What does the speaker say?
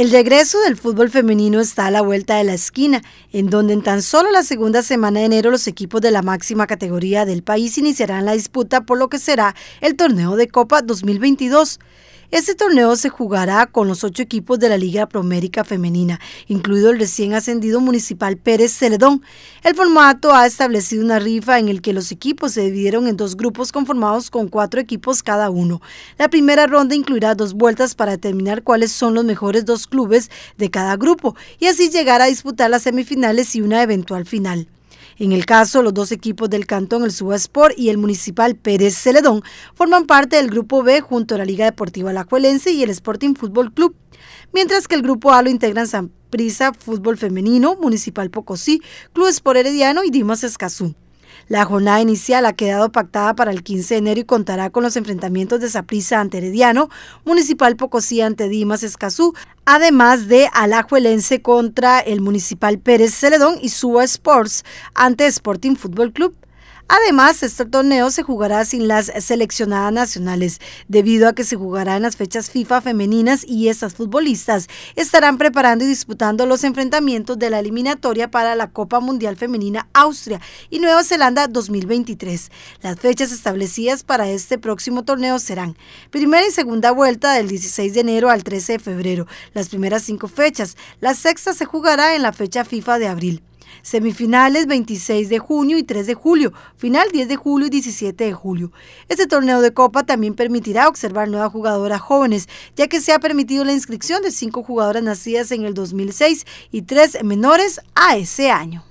El regreso del fútbol femenino está a la vuelta de la esquina, en donde en tan solo la segunda semana de enero los equipos de la máxima categoría del país iniciarán la disputa por lo que será el torneo de Copa 2022. Este torneo se jugará con los ocho equipos de la Liga Promérica Femenina, incluido el recién ascendido municipal Pérez Celedón. El formato ha establecido una rifa en el que los equipos se dividieron en dos grupos conformados con cuatro equipos cada uno. La primera ronda incluirá dos vueltas para determinar cuáles son los mejores dos clubes de cada grupo y así llegar a disputar las semifinales y una eventual final. En el caso, los dos equipos del cantón, el subesport y el Municipal Pérez Celedón, forman parte del Grupo B junto a la Liga Deportiva Alajuelense y el Sporting Fútbol Club, mientras que el Grupo A lo integran San Prisa Fútbol Femenino, Municipal Pocosí, Club Sport Herediano y Dimas Escazú. La jornada inicial ha quedado pactada para el 15 de enero y contará con los enfrentamientos de Saprissa ante Herediano, Municipal Pocosí ante Dimas Escazú, además de Alajuelense contra el Municipal Pérez Celedón y Suba Sports ante Sporting Fútbol Club. Además, este torneo se jugará sin las seleccionadas nacionales, debido a que se jugará en las fechas FIFA femeninas y estas futbolistas estarán preparando y disputando los enfrentamientos de la eliminatoria para la Copa Mundial Femenina Austria y Nueva Zelanda 2023. Las fechas establecidas para este próximo torneo serán primera y segunda vuelta del 16 de enero al 13 de febrero, las primeras cinco fechas. La sexta se jugará en la fecha FIFA de abril. Semifinales 26 de junio y 3 de julio, final 10 de julio y 17 de julio. Este torneo de copa también permitirá observar nuevas jugadoras jóvenes, ya que se ha permitido la inscripción de cinco jugadoras nacidas en el 2006 y tres menores a ese año.